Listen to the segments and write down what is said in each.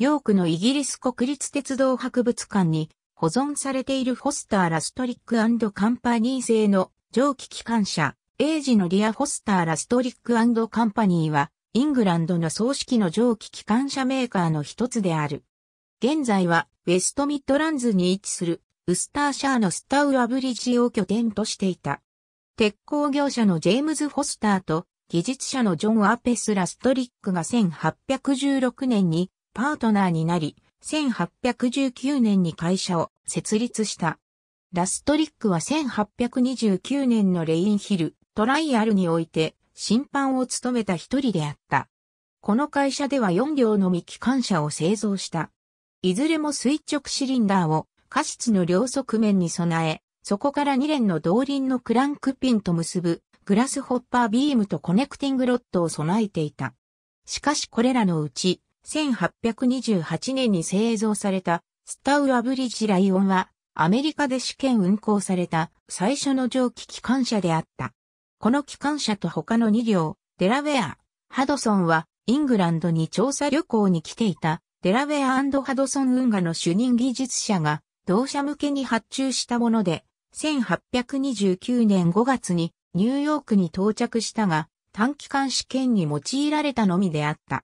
ヨークのイギリス国立鉄道博物館に保存されているフォスター・ラストリックカンパニー製の蒸気機関車、エイジのリア・フォスター・ラストリックカンパニーは、イングランドの葬式の蒸気機関車メーカーの一つである。現在は、ウェストミッドランズに位置する、ウスターシャーのスタウアブリッジを拠点としていた。鉄鋼業者のジェームズ・フォスターと、技術者のジョン・アペス・ラストリックが1816年にパートナーになり、1819年に会社を設立した。ラストリックは1829年のレインヒル、トライアルにおいて審判を務めた一人であった。この会社では4両のみ機関車を製造した。いずれも垂直シリンダーを過失の両側面に備え、そこから2連の動輪のクランクピンと結ぶグラスホッパービームとコネクティングロッドを備えていた。しかしこれらのうち1828年に製造されたスタウラブリッジライオンはアメリカで試験運行された最初の蒸気機関車であった。この機関車と他の2両、デラウェア、ハドソンはイングランドに調査旅行に来ていたデラウェアハドソン運河の主任技術者が同社向けに発注したもので、1829年5月にニューヨークに到着したが、短期間試験に用いられたのみであった。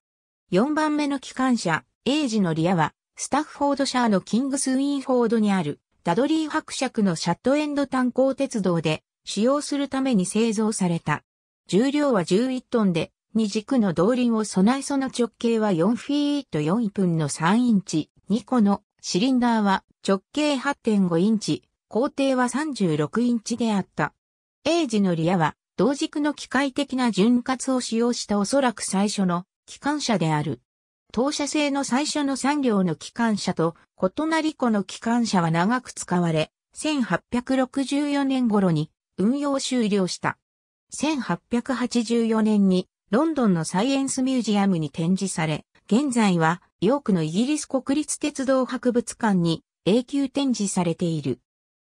4番目の機関車、エイジのリアは、スタッフォードシャーのキングスウィンフォードにある、ダドリー伯爵のシャットエンド炭鉱鉄道で、使用するために製造された。重量は11トンで、2軸の動輪を備えその直径は4フィート4分の3インチ、2個のシリンダーは直径8.5インチ、工程は36インチであった。エイジのリアは同軸の機械的な潤滑を使用したおそらく最初の機関車である。当社製の最初の3両の機関車と異なり子の機関車は長く使われ、1864年頃に運用終了した。1884年にロンドンのサイエンスミュージアムに展示され、現在はヨークのイギリス国立鉄道博物館に永久展示されている。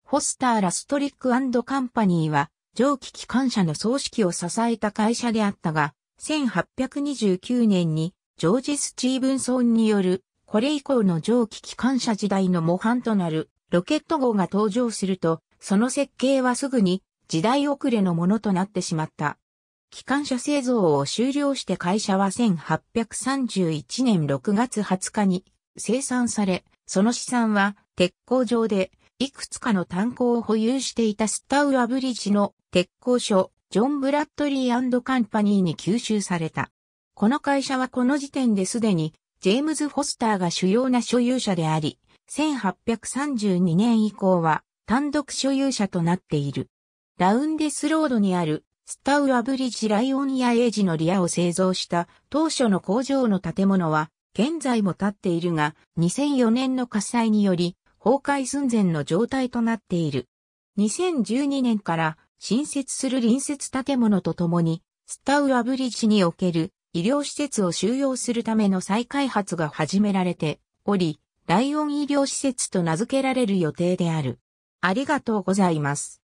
ホスター・ラストリックカンパニーは蒸気機関車の葬式を支えた会社であったが、1829年にジョージ・スチーブンソンによるこれ以降の蒸気機関車時代の模範となるロケット号が登場すると、その設計はすぐに時代遅れのものとなってしまった。機関車製造を終了して会社は1831年6月20日に生産され、その資産は鉄工場でいくつかの炭鉱を保有していたスタウラブリッジの鉄工所ジョン・ブラッドリーカンパニーに吸収された。この会社はこの時点ですでに、ジェームズ・フォスターが主要な所有者であり、1832年以降は単独所有者となっている。ラウンデスロードにあるスタウアブリッジ・ライオンやエイジのリアを製造した当初の工場の建物は現在も建っているが2004年の火災により崩壊寸前の状態となっている。2012年から新設する隣接建物とともに、スタウアブリッジにおける医療施設を収容するための再開発が始められており、ライオン医療施設と名付けられる予定である。ありがとうございます。